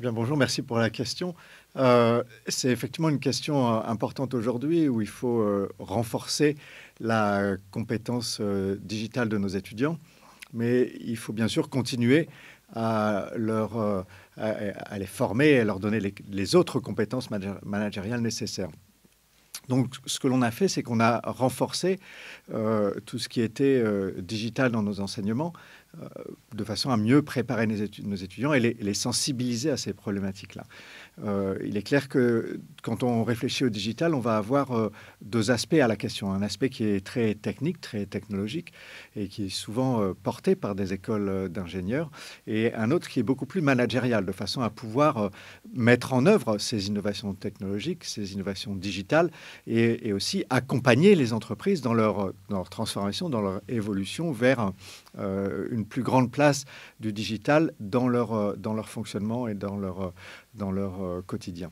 Bien, bonjour, merci pour la question. Euh, c'est effectivement une question euh, importante aujourd'hui où il faut euh, renforcer la compétence digitale de nos étudiants, mais il faut bien sûr continuer à, les former et à leur donner les, autres compétences managériales nécessaires. Donc, ce que l'on a fait, c'est qu'on a renforcé tout ce qui était digital dans nos enseignements euh, de façon à mieux préparer nos, étudiants et les, sensibiliser à ces problématiques-là. Euh, il est clair que quand on réfléchit au digital, on va avoir euh, deux aspects à la question. Un aspect qui est très technique, très technologique, et qui est souvent euh, porté par des écoles euh, d'ingénieurs, et un autre qui est beaucoup plus managérial, de façon à pouvoir mettre en œuvre ces innovations technologiques, ces innovations digitales, et, aussi accompagner les entreprises dans leur, dans leur transformation, dans leur évolution vers une plus grande place du digital dans leur, dans leur fonctionnement et dans leur, dans leur quotidien.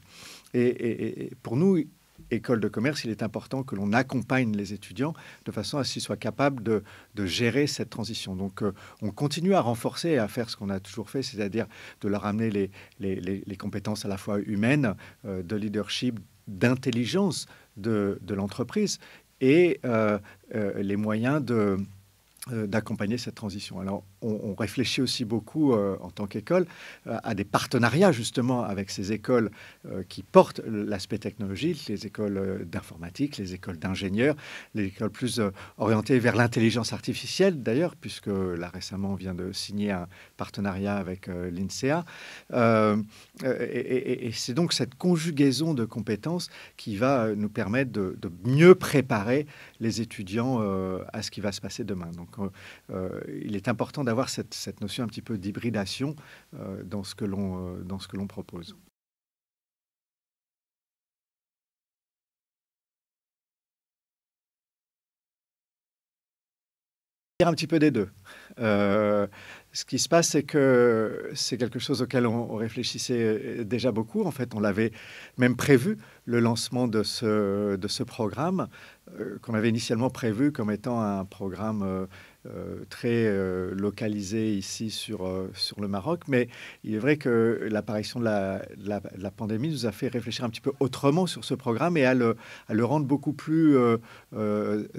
Et, pour nous, école de commerce, il est important que l'on accompagne les étudiants de façon à ce qu'ils soient capables de, gérer cette transition. Donc, euh, on continue à renforcer et à faire ce qu'on a toujours fait, c'est-à-dire de leur amener les, compétences à la fois humaines, euh, de leadership, d'intelligence de, l'entreprise et euh, les moyens d'accompagner cette transition. Alors, on, réfléchit aussi beaucoup euh, en tant qu'école euh, à des partenariats justement avec ces écoles euh, qui portent l'aspect technologique, les écoles d'informatique, les écoles d'ingénieurs, les écoles plus orientées vers l'intelligence artificielle d'ailleurs, puisque là récemment on vient de signer un partenariat avec l'INSEA. et, c'est donc cette conjugaison de compétences qui va nous permettre de, de mieux préparer les étudiants à ce qui va se passer demain. Donc il est important d'avoir cette, cette, notion un petit peu d'hybridation euh, dans ce que l'on euh, propose. un petit peu des deux. Euh, ce qui se passe, c'est que c'est quelque chose auquel on, réfléchissait euh, déjà beaucoup. En fait, on l'avait même prévu, le lancement de ce, de ce programme, qu'on avait initialement prévu comme étant un programme euh, très euh, localisé ici sur, euh, sur le Maroc, mais il est vrai que l'apparition de la, pandémie nous a fait réfléchir un petit peu autrement sur ce programme et à le, à le rendre beaucoup plus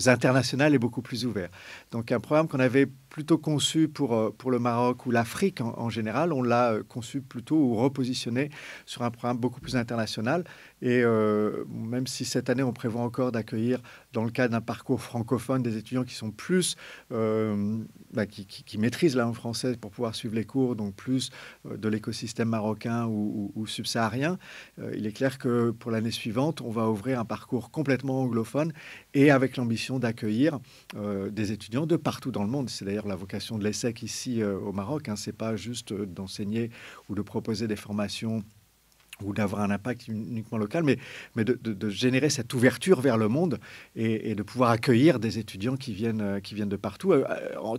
international et beaucoup plus ouvert. Donc un programme qu'on avait plutôt conçu pour, euh, pour le Maroc ou l'Afrique en, général. On l'a euh, conçu plutôt ou repositionné sur un programme beaucoup plus international. Et euh, même si cette année, on prévoit encore d'accueillir, dans le cadre d'un parcours francophone, des étudiants qui sont plus, bah, qui, maîtrisent la langue française pour pouvoir suivre les cours, donc plus de l'écosystème marocain ou, subsaharien, il est clair que pour l'année suivante, on va ouvrir un parcours complètement anglophone et avec l'ambition d'accueillir des étudiants de partout dans le monde. C'est d'ailleurs la vocation de l'ESSEC ici euh, au Maroc. Hein, c'est Ce pas juste euh, d'enseigner ou de proposer des formations ou d'avoir un impact uniquement local, mais, mais de, générer cette ouverture vers le monde et, de pouvoir accueillir des étudiants qui viennent, euh, qui viennent de partout,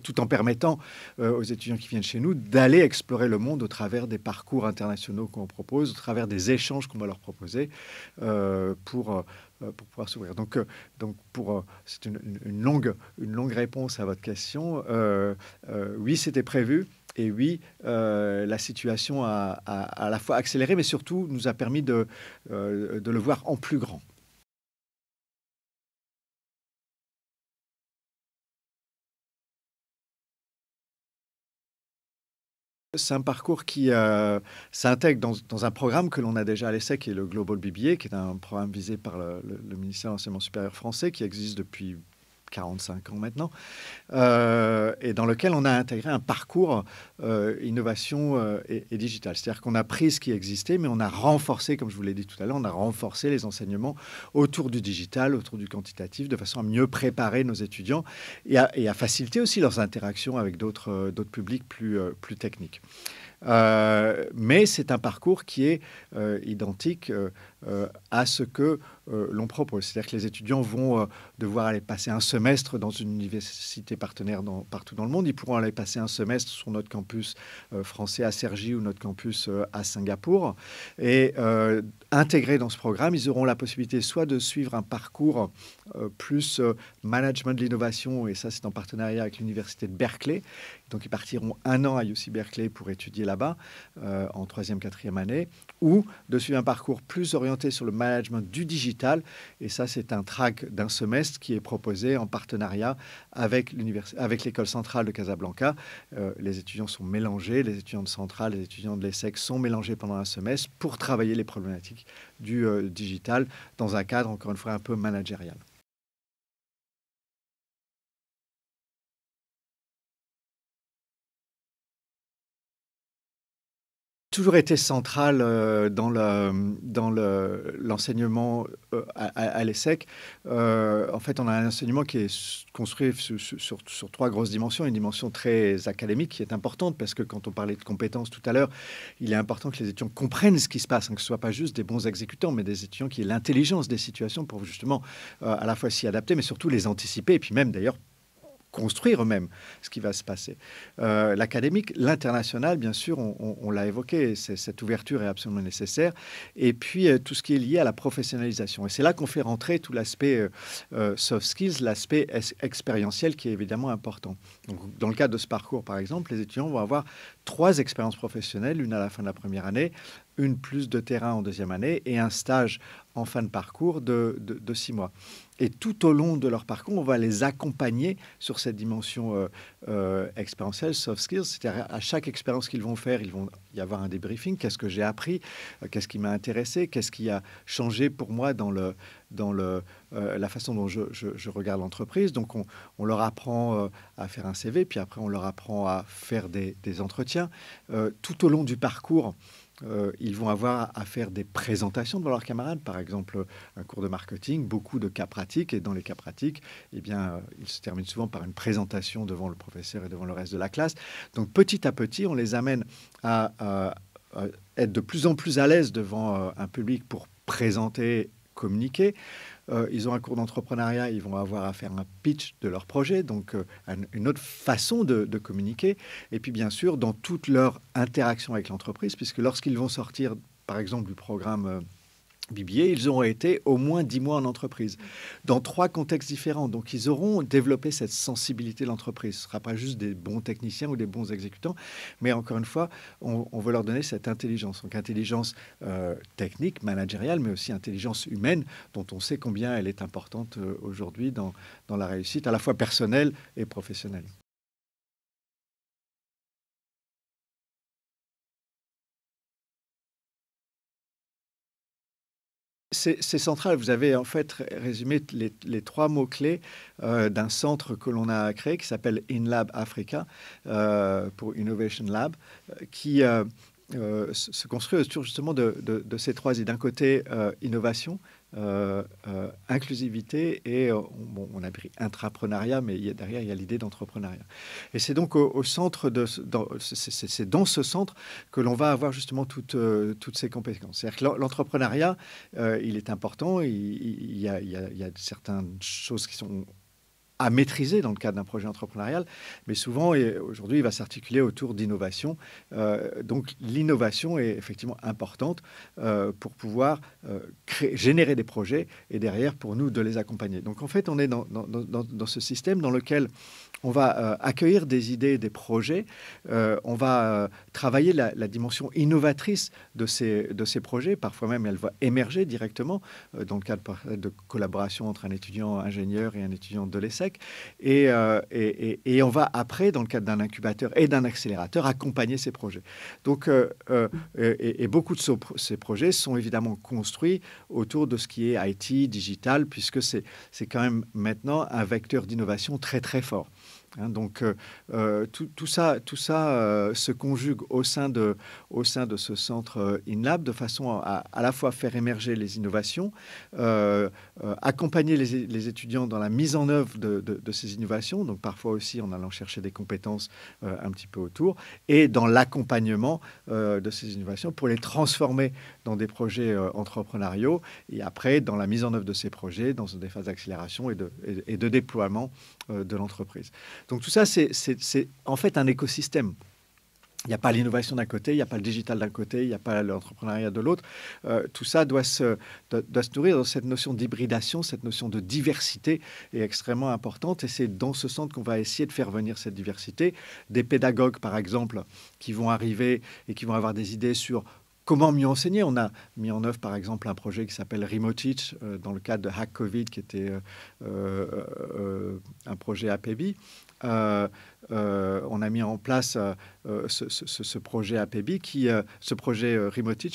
tout en permettant aux étudiants qui viennent chez nous d'aller explorer le monde au travers des parcours internationaux qu'on propose, au travers des échanges qu'on va leur proposer, pour, euh, pour pouvoir s'ouvrir. Donc, euh, donc pour, euh, c'est une, longue, une longue réponse à votre question. oui, c'était prévu. Et oui, la situation a, à la fois accéléré, mais surtout nous a permis de, de le voir en plus grand. C'est un parcours qui euh, s'intègre dans, un programme que l'on a déjà à l'essai, qui est le Global BBA, qui est un programme visé par le ministère de l'Enseignement supérieur français, qui existe depuis 45 ans maintenant, euh, et dans lequel on a intégré un parcours euh, innovation euh, et, digital. C'est-à-dire qu'on a pris ce qui existait, mais on a renforcé, comme je vous l'ai dit tout à l'heure, on a renforcé les enseignements autour du digital, autour du quantitatif, de façon à mieux préparer nos étudiants et à, faciliter aussi leurs interactions avec d'autres publics plus, plus techniques. Euh, mais c'est un parcours qui est euh, identique euh, à ce que l'on propose. C'est-à-dire que les étudiants vont devoir aller passer un semestre dans une université partenaire dans, partout dans le monde. Ils pourront aller passer un semestre sur notre campus français à Sergy ou notre campus à Singapour. Et intégrés dans ce programme, ils auront la possibilité soit de suivre un parcours plus management de l'innovation, et ça c'est en partenariat avec l'université de Berkeley. Donc ils partiront un an à UC Berkeley pour étudier bas euh, en troisième, quatrième année, ou de suivre un parcours plus orienté sur le management du digital. Et ça, c'est un track d'un semestre qui est proposé en partenariat avec l'école centrale de Casablanca. Euh, les étudiants sont mélangés, les étudiants de centrale, les étudiants de l'ESSEC sont mélangés pendant un semestre pour travailler les problématiques du euh, digital dans un cadre, encore une fois, un peu managérial. toujours été central euh, dans le dans l'enseignement le, euh, l'enseignement à, l'ESSEC. Euh, en fait, on a un enseignement qui est construit sur, trois grosses dimensions. Une dimension très académique qui est importante parce que quand on parlait de compétences tout à l'heure, il est important que les étudiants comprennent ce qui se passe, hein, que ce soit pas juste des bons exécutants, mais des étudiants qui aient l'intelligence des situations pour justement à la fois s'y adapter, mais surtout les anticiper et puis même d'ailleurs construire eux-mêmes ce qui va se passer. Euh, l'académique, l'international, bien sûr, on, l'a évoqué, cette ouverture est absolument nécessaire. Et puis, euh, tout ce qui est lié à la professionnalisation. Et c'est là qu'on fait rentrer tout l'aspect euh, soft skills, l'aspect expérientiel qui est évidemment important. Donc, dans le cadre de ce parcours, par exemple, les étudiants vont avoir trois expériences professionnelles, une à la fin de la première année, une plus de terrain en deuxième année et un stage en fin de parcours de six mois. Et tout au long de leur parcours, on va les accompagner sur cette dimension euh, euh, expérientielle, soft skills. C'est-à-dire à chaque expérience qu'ils vont faire, ils vont y avoir un débriefing. Qu'est-ce que j'ai appris euh, Qu'est-ce qui m'a intéressé Qu'est-ce qui a changé pour moi dans le dans le, la façon dont je, regarde l'entreprise. Donc, on, leur apprend à faire un CV, puis après, on leur apprend à faire des, entretiens. tout au long du parcours, euh, ils vont avoir à faire des présentations devant leurs camarades, par exemple un cours de marketing, beaucoup de cas pratiques, et dans les cas pratiques, eh bien, euh, ils se terminent souvent par une présentation devant le professeur et devant le reste de la classe. Donc petit à petit, on les amène à être de plus en plus à l'aise devant euh, un public pour présenter, communiquer. Euh, ils ont un cours d'entrepreneuriat, ils vont avoir à faire un pitch de leur projet, donc euh, une autre façon de, communiquer. Et puis bien sûr, dans toute leur interaction avec l'entreprise, puisque lorsqu'ils vont sortir, par exemple, du programme euh, Bibier, ils auront été au moins dix mois en entreprise, dans trois contextes différents. Donc, ils auront développé cette sensibilité de l'entreprise. Ce ne sera pas juste des bons techniciens ou des bons exécutants, mais encore une fois, on, veut leur donner cette intelligence. Donc, intelligence euh, technique, managériale, mais aussi intelligence humaine, dont on sait combien elle est importante euh, aujourd'hui dans, dans la réussite, à la fois personnelle et professionnelle. C'est central. Vous avez en fait résumé les, trois mots-clés euh, d'un centre que l'on a créé qui s'appelle InLab Africa euh, pour Innovation Lab, euh, qui euh, se construit autour justement de, ces trois idées. D'un côté, euh, innovation, euh, inclusivité et on a pris intrapreneuriat, mais il derrière, il y a l'idée d'entrepreneuriat. Et c'est donc au, centre de... C'est dans ce centre que l'on va avoir justement toutes, toutes ces compétences. C'est-à-dire que l'entrepreneuriat, il est important, il, y a, il y a certaines choses qui sont à maîtriser dans le cadre d'un projet entrepreneurial, mais souvent, et aujourd'hui, il va s'articuler autour d'innovation. Euh, donc l'innovation est effectivement importante euh, pour pouvoir euh, créer, générer des projets et derrière, pour nous, de les accompagner. Donc en fait, on est dans, dans ce système dans lequel on va euh, accueillir des idées, des projets, euh, on va euh, travailler la, dimension innovatrice de ces, projets. Parfois même, elle va émerger directement dans le cadre de collaboration entre un étudiant ingénieur et un étudiant de l'ESSEC. Et, on va après, dans le cadre d'un incubateur et d'un accélérateur, accompagner ces projets. Donc, et, beaucoup de ces projets sont évidemment construits autour de ce qui est IT, digital, puisque c'est quand même maintenant un vecteur d'innovation très très fort. Hein, donc euh, euh, tout, ça, tout ça euh, se conjugue au sein de, au sein de ce centre InLab de façon à, à la fois faire émerger les innovations, accompagner les, les, étudiants dans la mise en œuvre de, de, ces innovations, donc parfois aussi en allant chercher des compétences un petit peu autour, et dans l'accompagnement de ces innovations pour les transformer dans des projets entrepreneuriaux, et après dans la mise en œuvre de ces projets, dans des phases d'accélération et de, et de déploiement de l'entreprise. Donc tout ça, c'est en fait un écosystème. Il n'y a pas l'innovation d'un côté, il n'y a pas le digital d'un côté, il n'y a pas l'entrepreneuriat de l'autre. Euh, tout ça doit se, nourrir dans cette notion d'hybridation, cette notion de diversité est extrêmement importante. Et c'est dans ce centre qu'on va essayer de faire venir cette diversité. Des pédagogues, par exemple, qui vont arriver et qui vont avoir des idées sur comment mieux enseigner On a mis en œuvre, par exemple, un projet qui s'appelle Remoteach euh, dans le cadre de Hack Covid, qui était euh, un projet APB, euh, euh, on a mis en place euh, ce, projet APB, qui, ce projet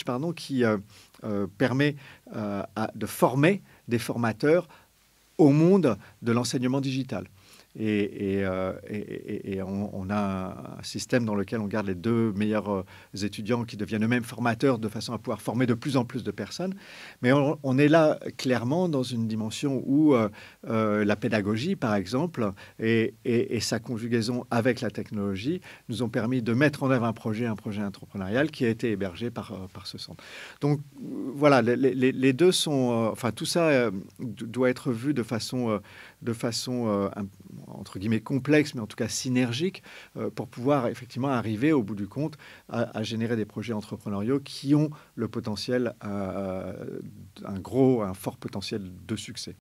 pardon, qui permet de former des formateurs au monde de l'enseignement digital. Et, euh, on, a un système dans lequel on garde les deux meilleurs euh, étudiants qui deviennent eux-mêmes formateurs de façon à pouvoir former de plus en plus de personnes. Mais on, est là clairement dans une dimension où euh, la pédagogie, par exemple, et, sa conjugaison avec la technologie nous ont permis de mettre en œuvre un projet, un projet entrepreneurial qui a été hébergé par, par ce centre. Donc voilà, les, deux sont... enfin, tout ça doit être vu de façon, de façon un, entre guillemets complexes, mais en tout cas synergique, euh, pour pouvoir effectivement arriver au bout du compte à, générer des projets entrepreneuriaux qui ont le potentiel, euh, un gros, un fort potentiel de succès.